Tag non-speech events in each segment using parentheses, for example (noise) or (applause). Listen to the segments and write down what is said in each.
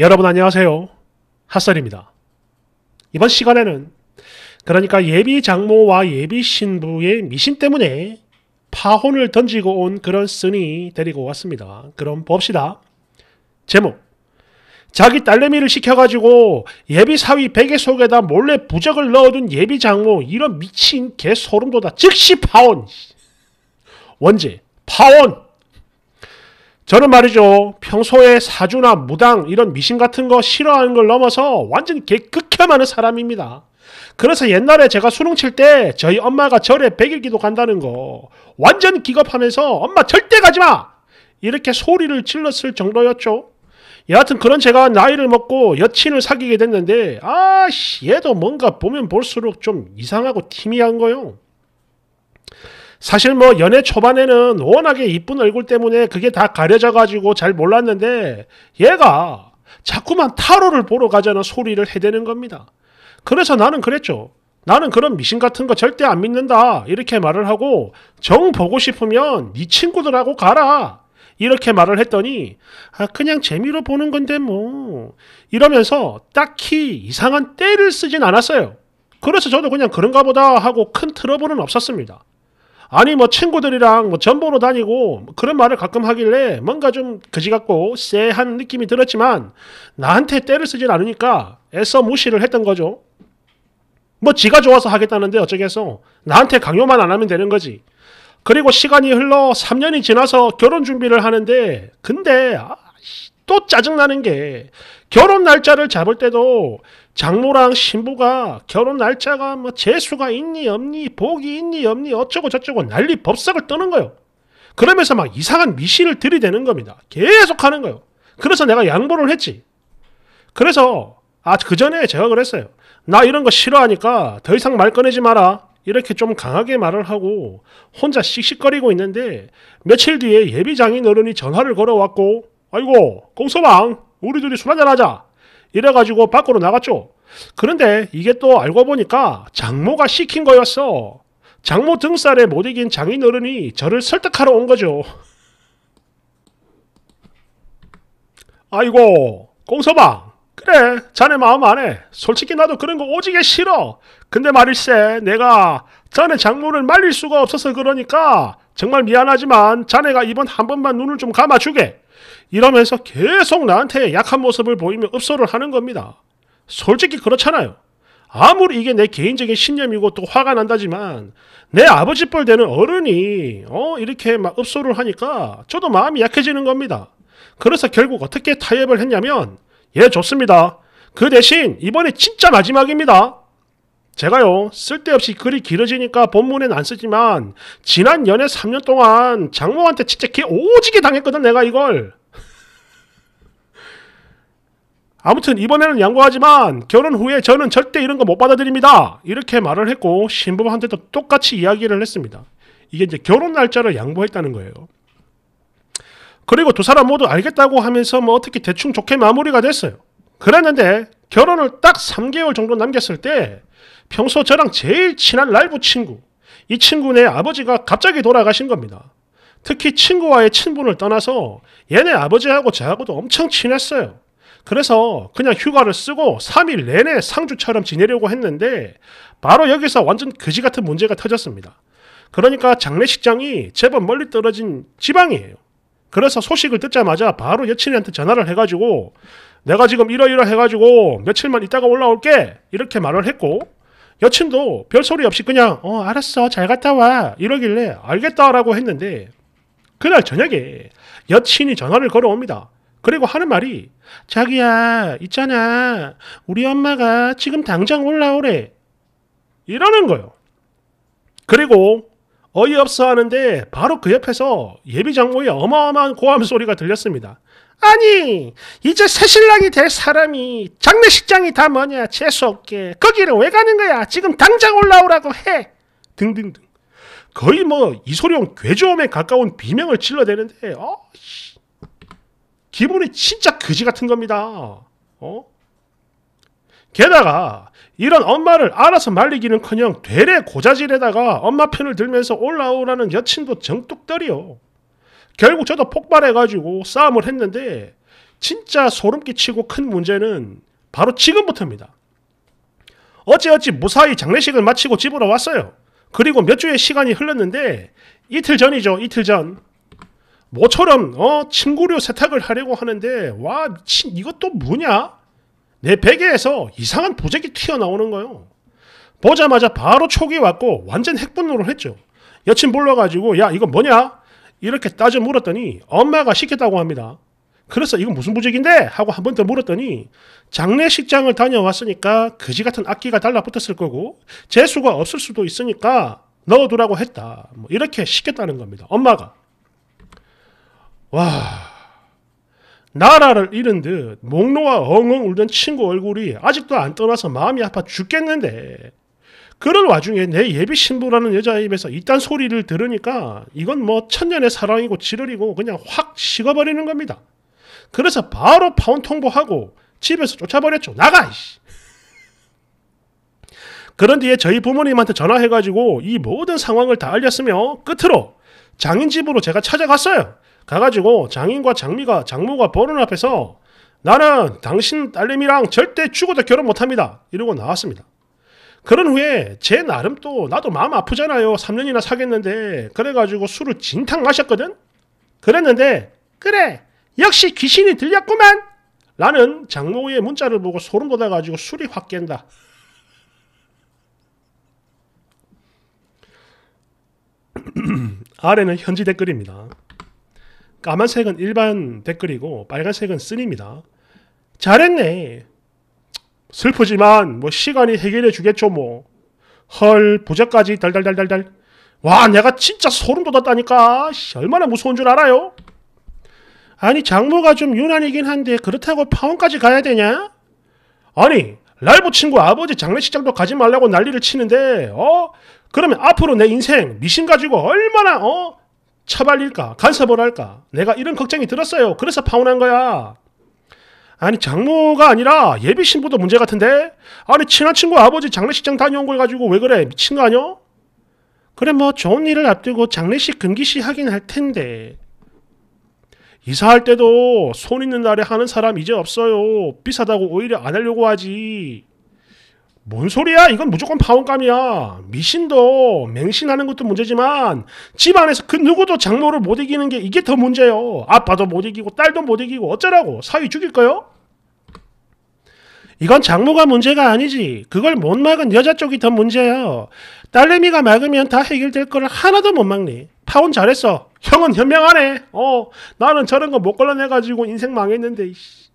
여러분 안녕하세요. 핫설입니다. 이번 시간에는 그러니까 예비 장모와 예비 신부의 미신 때문에 파혼을 던지고 온 그런 쓴이 데리고 왔습니다. 그럼 봅시다. 제목 자기 딸내미를 시켜가지고 예비 사위 베개 속에다 몰래 부적을 넣어둔 예비 장모 이런 미친 개 소름 돋아 즉시 파혼 원제 파혼 저는 말이죠. 평소에 사주나 무당 이런 미신 같은 거 싫어하는 걸 넘어서 완전히 개극혐하는 사람입니다. 그래서 옛날에 제가 수능 칠 때 저희 엄마가 절에 백일기도 간다는 거 완전 기겁하면서 엄마 절대 가지 마! 이렇게 소리를 질렀을 정도였죠. 여하튼 그런 제가 나이를 먹고 여친을 사귀게 됐는데 아씨 얘도 뭔가 보면 볼수록 좀 이상하고 티미한 거요. 사실 뭐 연애 초반에는 워낙에 이쁜 얼굴 때문에 그게 다 가려져 가지고 잘 몰랐는데 얘가 자꾸만 타로를 보러 가자는 소리를 해대는 겁니다. 그래서 나는 그랬죠. 나는 그런 미신 같은 거 절대 안 믿는다. 이렇게 말을 하고 정 보고 싶으면 네 친구들하고 가라. 이렇게 말을 했더니 아 그냥 재미로 보는 건데 뭐 이러면서 딱히 이상한 때를 쓰진 않았어요. 그래서 저도 그냥 그런가 보다 하고 큰 트러블은 없었습니다. 아니 뭐 친구들이랑 뭐 전보로 다니고 그런 말을 가끔 하길래 뭔가 좀 거지 같고 쎄한 느낌이 들었지만 나한테 때를 쓰진 않으니까 애써 무시를 했던 거죠. 뭐 지가 좋아서 하겠다는데 어쩌겠어. 나한테 강요만 안 하면 되는 거지. 그리고 시간이 흘러 3년이 지나서 결혼 준비를 하는데 근데 아, 또 짜증나는 게 결혼 날짜를 잡을 때도 장모랑 신부가 결혼 날짜가 뭐 재수가 있니 없니 복이 있니 없니 어쩌고 저쩌고 난리 법석을 떠는 거예요. 그러면서 막 이상한 미시을 들이대는 겁니다. 계속 하는 거예요. 그래서 내가 양보를 했지. 그래서 아그 전에 제가 그랬어요. 나 이런 거 싫어하니까 더 이상 말 꺼내지 마라. 이렇게 좀 강하게 말을 하고 혼자 씩씩거리고 있는데 며칠 뒤에 예비 장인 어른이 전화를 걸어왔고 아이고 공서방 우리 둘이 술 한잔하자 이래가지고 밖으로 나갔죠. 그런데 이게 또 알고 보니까 장모가 시킨 거였어. 장모 등살에 못 이긴 장인어른이 저를 설득하러 온 거죠. 아이고 공서방 그래 자네 마음 안에 솔직히 나도 그런 거 오지게 싫어 근데 말일세 내가 자네 장모를 말릴 수가 없어서 그러니까 정말 미안하지만 자네가 이번 한 번만 눈을 좀 감아주게 이러면서 계속 나한테 약한 모습을 보이며 읍소를 하는 겁니다. 솔직히 그렇잖아요. 아무리 이게 내 개인적인 신념이고 또 화가 난다지만 내 아버지 뻘 되는 어른이 어 이렇게 막 읍소를 하니까 저도 마음이 약해지는 겁니다. 그래서 결국 어떻게 타협을 했냐면 예 좋습니다. 그 대신 이번에 진짜 마지막입니다. 제가요 쓸데없이 글이 길어지니까 본문엔 안 쓰지만 지난 연애 3년 동안 장모한테 진짜 개 오지게 당했거든 내가 이걸 아무튼 이번에는 양보하지만 결혼 후에 저는 절대 이런 거 못 받아들입니다. 이렇게 말을 했고 신부한테도 똑같이 이야기를 했습니다. 이게 이제 결혼 날짜를 양보했다는 거예요. 그리고 두 사람 모두 알겠다고 하면서 뭐 어떻게 대충 좋게 마무리가 됐어요. 그랬는데 결혼을 딱 3개월 정도 남겼을 때 평소 저랑 제일 친한 랄브 친구, 이 친구네 아버지가 갑자기 돌아가신 겁니다. 특히 친구와의 친분을 떠나서 얘네 아버지하고 저하고도 엄청 친했어요. 그래서 그냥 휴가를 쓰고 3일 내내 상주처럼 지내려고 했는데 바로 여기서 완전 그지 같은 문제가 터졌습니다. 그러니까 장례식장이 제법 멀리 떨어진 지방이에요. 그래서 소식을 듣자마자 바로 여친한테 전화를 해가지고 내가 지금 이러이러 해가지고 며칠만 있다가 올라올게 이렇게 말을 했고 여친도 별소리 없이 그냥 어 알았어 잘 갔다 와 이러길래 알겠다라고 했는데 그날 저녁에 여친이 전화를 걸어옵니다. 그리고 하는 말이 자기야 있잖아 우리 엄마가 지금 당장 올라오래 이러는 거예요. 그리고 어이없어 하는데 바로 그 옆에서 예비장모의 어마어마한 고함 소리가 들렸습니다. 아니 이제 새신랑이 될 사람이 장례식장이 다 뭐냐 재수없게 거기를 그 왜 가는 거야 지금 당장 올라오라고 해 등등등 거의 뭐 이소룡 괴조음에 가까운 비명을 질러대는데 어, 기분이 진짜 그지 같은 겁니다. 어? 게다가 이런 엄마를 알아서 말리기는커녕 되레 고자질에다가 엄마 편을 들면서 올라오라는 여친도 정뚝떨이요. 결국 저도 폭발해가지고 싸움을 했는데 진짜 소름 끼치고 큰 문제는 바로 지금부터입니다. 어찌어찌 무사히 장례식을 마치고 집으로 왔어요. 그리고 몇 주의 시간이 흘렀는데 이틀 전이죠. 이틀 전 모처럼 어침구료 세탁을 하려고 하는데 와 미친 이것도 뭐냐? 내 베개에서 이상한 보색기 튀어나오는 거요 보자마자 바로 촉이 왔고 완전 핵분노를 했죠. 여친 불러가지고 야 이거 뭐냐? 이렇게 따져 물었더니 엄마가 시켰다고 합니다. 그래서 이건 무슨 부적인데? 하고 한 번 더 물었더니 장례식장을 다녀왔으니까 그지 같은 악기가 달라붙었을 거고 재수가 없을 수도 있으니까 넣어두라고 했다. 뭐 이렇게 시켰다는 겁니다. 엄마가. 와 나라를 잃은 듯목놓와 엉엉 울던 친구 얼굴이 아직도 안 떠나서 마음이 아파 죽겠는데 그럴 와중에 내 예비 신부라는 여자의 입에서 이딴 소리를 들으니까 이건 뭐 천년의 사랑이고 지르리고 그냥 확 식어버리는 겁니다. 그래서 바로 파혼 통보하고 집에서 쫓아버렸죠. 나가! 이씨. 그런 뒤에 저희 부모님한테 전화해가지고 이 모든 상황을 다 알렸으며 끝으로 장인 집으로 제가 찾아갔어요. 가가지고 장인과 장미가 장모가 보는 앞에서 나는 당신 딸님이랑 절대 죽어도 결혼 못합니다. 이러고 나왔습니다. 그런 후에 제 나름 또 나도 마음 아프잖아요. 3년이나 사귀었는데 그래가지고 술을 진탕 마셨거든. 그랬는데 그래 역시 귀신이 들렸구만. 라는 장모의 문자를 보고 소름 돋아가지고 술이 확 깬다. (clears throat) 아래는 현지 댓글입니다. 까만색은 일반 댓글이고 빨간색은 쓰입니다 잘했네. 슬프지만 뭐 시간이 해결해 주겠죠 뭐. 헐부자까지 달달달달달. 와 내가 진짜 소름 돋았다니까. 얼마나 무서운 줄 알아요? 아니 장모가 좀 유난이긴 한데 그렇다고 파원까지 가야 되냐? 아니 랄이 친구 아버지 장례식장도 가지 말라고 난리를 치는데 어? 그러면 앞으로 내 인생 미신 가지고 얼마나 어? 처발릴까? 간섭을 할까? 내가 이런 걱정이 들었어요. 그래서 파혼한 거야. 아니 장모가 아니라 예비 신부도 문제 같은데? 아니 친한 친구 아버지 장례식장 다녀온 걸 가지고 왜 그래? 미친 거 아니야? 그래 뭐 좋은 일을 앞두고 장례식 금기시 하긴 할 텐데 이사할 때도 손 있는 날에 하는 사람 이제 없어요. 비싸다고 오히려 안 하려고 하지. 뭔 소리야? 이건 무조건 파혼감이야. 미신도 맹신하는 것도 문제지만 집안에서 그 누구도 장모를 못 이기는 게 이게 더 문제예요. 아빠도 못 이기고 딸도 못 이기고 어쩌라고 사위 죽일까요? 이건 장모가 문제가 아니지. 그걸 못 막은 여자 쪽이 더 문제예요. 딸내미가 막으면 다 해결될 거를 하나도 못 막니. 파혼 잘했어. 형은 현명하네. 어, 나는 저런 거 못 걸러내가지고 인생 망했는데. 이씨.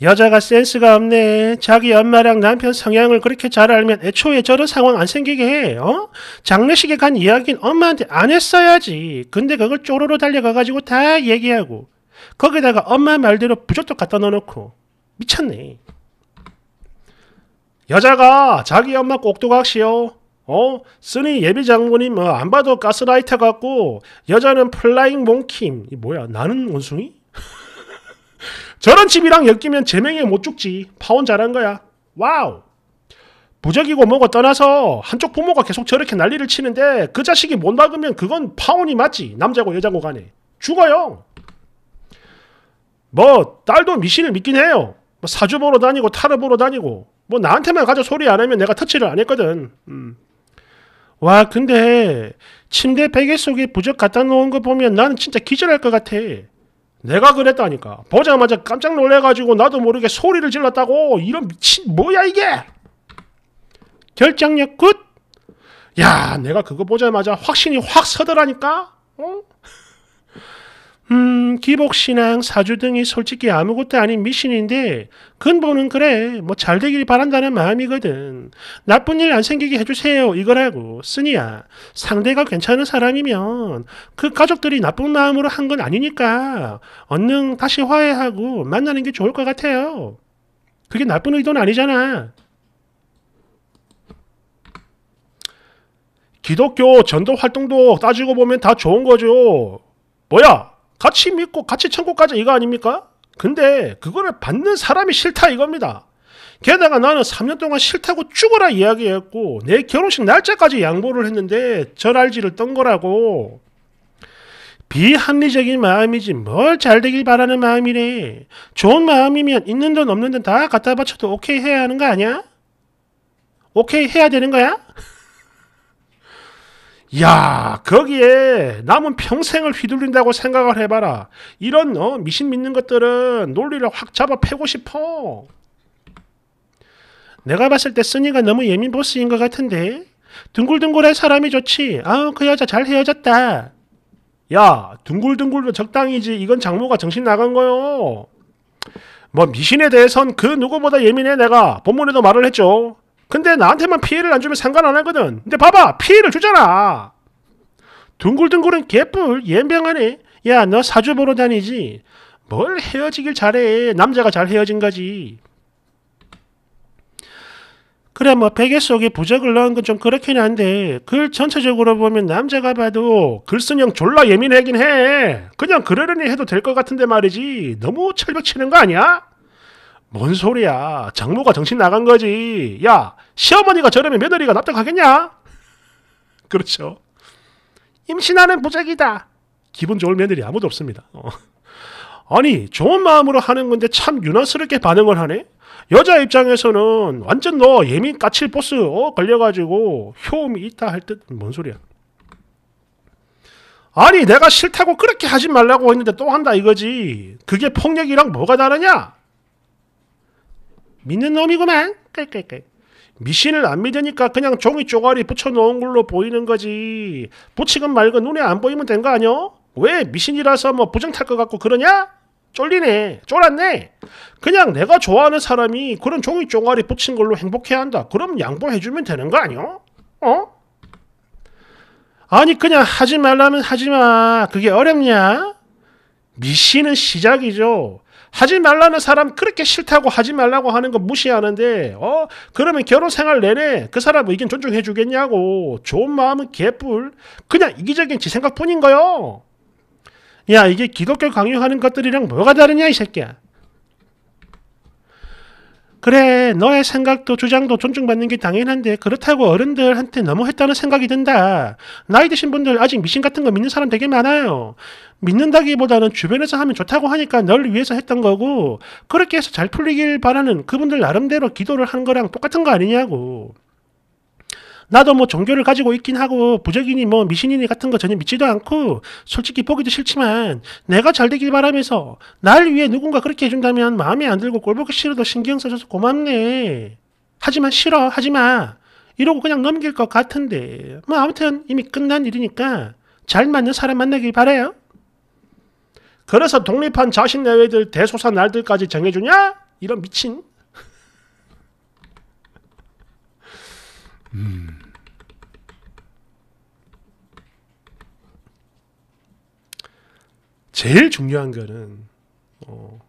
여자가 센스가 없네. 자기 엄마랑 남편 성향을 그렇게 잘 알면 애초에 저런 상황 안 생기게 해. 어? 장례식에 간 이야기는 엄마한테 안 했어야지. 근데 그걸 쪼로로 달려가가지고 다 얘기하고. 거기다가 엄마 말대로 부적도 갖다 넣어놓고. 미쳤네. 여자가 자기 엄마 꼭두각시요. 어? 쓰니 예비 장군이 뭐 안 봐도 가스라이터 같고 여자는 플라잉 몽킴. 뭐야? 나는 원숭이? (laughs) 저런 집이랑 엮이면 제명에 못 죽지. 파혼 잘한 거야. 와우. 부적이고 뭐고 떠나서 한쪽 부모가 계속 저렇게 난리를 치는데 그 자식이 못 막으면 그건 파혼이 맞지. 남자고 여자고 간에. 죽어요. 뭐 딸도 미신을 믿긴 해요. 뭐 사주 보러 다니고 타로 보러 다니고 뭐 나한테만 가져 소리 안 하면 내가 터치를 안 했거든. 음. 와 근데 침대 베개 속에 부적 갖다 놓은 거 보면 나는 진짜 기절할 것 같아. 내가 그랬다니까. 보자마자 깜짝 놀래가지고 나도 모르게 소리를 질렀다고. 이런 미친 뭐야 이게? 결장력 굿. 야, 내가 그거 보자마자 확신이 확 서더라니까. 어? 음, 기복신앙, 사주 등이 솔직히 아무것도 아닌 미신인데, 근본은 그래, 뭐 잘 되길 바란다는 마음이거든. 나쁜 일 안 생기게 해주세요, 이거라고. 쓰니야, 상대가 괜찮은 사람이면, 그 가족들이 나쁜 마음으로 한 건 아니니까, 언능 다시 화해하고 만나는 게 좋을 것 같아요. 그게 나쁜 의도는 아니잖아. 기독교 전도 활동도 따지고 보면 다 좋은 거죠. 뭐야? 같이 믿고 같이 천국까지 이거 아닙니까? 근데 그거를 받는 사람이 싫다 이겁니다. 게다가 나는 3년 동안 싫다고 죽어라 이야기했고 내 결혼식 날짜까지 양보를 했는데 전알지를 떤 거라고 비합리적인 마음이지 뭘 잘 되길 바라는 마음이래 좋은 마음이면 있는 돈 없는 돈 다 갖다 바쳐도 오케이 해야 하는 거 아니야? 오케이 해야 되는 거야? 야 거기에 남은 평생을 휘둘린다고 생각을 해봐라. 이런 어, 미신 믿는 것들은 논리를 확 잡아 패고 싶어. 내가 봤을 때 쓰니가 너무 예민 보스인 것 같은데 둥글둥글한 사람이 좋지. 아우 그 여자 잘 헤어졌다. 야 둥글둥글도 적당이지. 이건 장모가 정신 나간 거요. 뭐 미신에 대해선 그 누구보다 예민해 내가 본문에도 말을 했죠. 근데 나한테만 피해를 안 주면 상관 안 하거든. 근데 봐봐, 피해를 주잖아. 둥글둥글은 개뿔, 옌병하네. 야, 너 사주 보러 다니지. 뭘 헤어지길 잘해. 남자가 잘 헤어진 거지. 그래, 뭐, 베개 속에 부적을 넣은 건 좀 그렇긴 한데, 글 전체적으로 보면 남자가 봐도 글쓴형 졸라 예민하긴 해. 그냥 그러려니 해도 될 것 같은데 말이지. 너무 철벽 치는 거 아니야? 뭔 소리야. 장모가 정신 나간 거지. 야, 시어머니가 저러면 며느리가 납득하겠냐? (laughs) 그렇죠. 임신하는 부작이다. 기분 좋을 며느리 아무도 없습니다. 어. 아니, 좋은 마음으로 하는 건데 참 유난스럽게 반응을 하네? 여자 입장에서는 완전 너 예민 까칠 보스 어? 걸려가지고 효음이 있다 할듯뭔 소리야. 아니, 내가 싫다고 그렇게 하지 말라고 했는데 또 한다 이거지. 그게 폭력이랑 뭐가 다르냐? 믿는 놈이구만. 깔깔깔. 미신을 안 믿으니까 그냥 종이 쪼가리 붙여놓은 걸로 보이는 거지. 붙이건 말건 눈에 안 보이면 된 거 아니요? 왜 미신이라서 뭐 부정 탈것 같고 그러냐? 쫄리네. 쫄았네. 그냥 내가 좋아하는 사람이 그런 종이 쪼가리 붙인 걸로 행복해한다. 그럼 양보해주면 되는 거 아니요? 어? 아니 그냥 하지 말라면 하지 마. 그게 어렵냐? 미신은 시작이죠. 하지 말라는 사람 그렇게 싫다고 하지 말라고 하는 거 무시하는데 어 그러면 결혼 생활 내내 그 사람 의견 존중해 주겠냐고 좋은 마음은 개뿔 그냥 이기적인 지 생각뿐인 거요. 야 이게 기독교 강요하는 것들이랑 뭐가 다르냐 이 새끼야. 그래 너의 생각도 주장도 존중받는 게 당연한데 그렇다고 어른들한테 너무했다는 생각이 든다. 나이 드신 분들 아직 미신 같은 거 믿는 사람 되게 많아요. 믿는다기보다는 주변에서 하면 좋다고 하니까 널 위해서 했던 거고 그렇게 해서 잘 풀리길 바라는 그분들 나름대로 기도를 한 거랑 똑같은 거 아니냐고. 나도 뭐 종교를 가지고 있긴 하고 부적이니 뭐 미신이니 같은 거 전혀 믿지도 않고 솔직히 보기도 싫지만 내가 잘 되길 바라면서 날 위해 누군가 그렇게 해준다면 마음에 안 들고 꼴보기 싫어도 신경 써줘서 고맙네. 하지만 싫어 하지마 이러고 그냥 넘길 것 같은데 뭐 아무튼 이미 끝난 일이니까 잘 맞는 사람 만나길 바래요. 그래서 독립한 자신 내외들 대소사 날들까지 정해주냐? 이런 미친. 음. 제일 중요한 거는 어,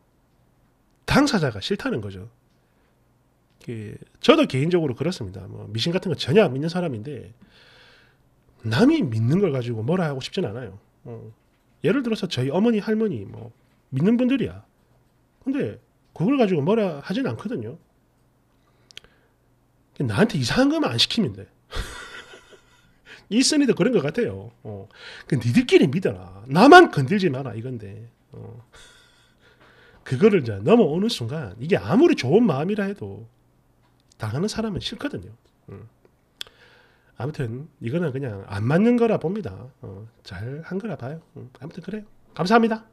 당사자가 싫다는 거죠. 그, 저도 개인적으로 그렇습니다. 뭐 미신 같은 거 전혀 안 믿는 사람인데 남이 믿는 걸 가지고 뭐라 하고 싶진 않아요. 어. 예를 들어서 저희 어머니 할머니 뭐 믿는 분들이야. 근데 그걸 가지고 뭐라 하진 않거든요. 나한테 이상한 거만 안 시키면 돼. 일선이도 그런 것 같아요. 어. 그 니들끼리 믿어라. 나만 건들지 마라 이건데. 어. 그거를 이제 넘어오는 순간 이게 아무리 좋은 마음이라 해도 당하는 사람은 싫거든요. 음. 아무튼 이거는 그냥 안 맞는 거라 봅니다. 어, 잘 한 거라 봐요. 음. 아무튼 그래요. 감사합니다.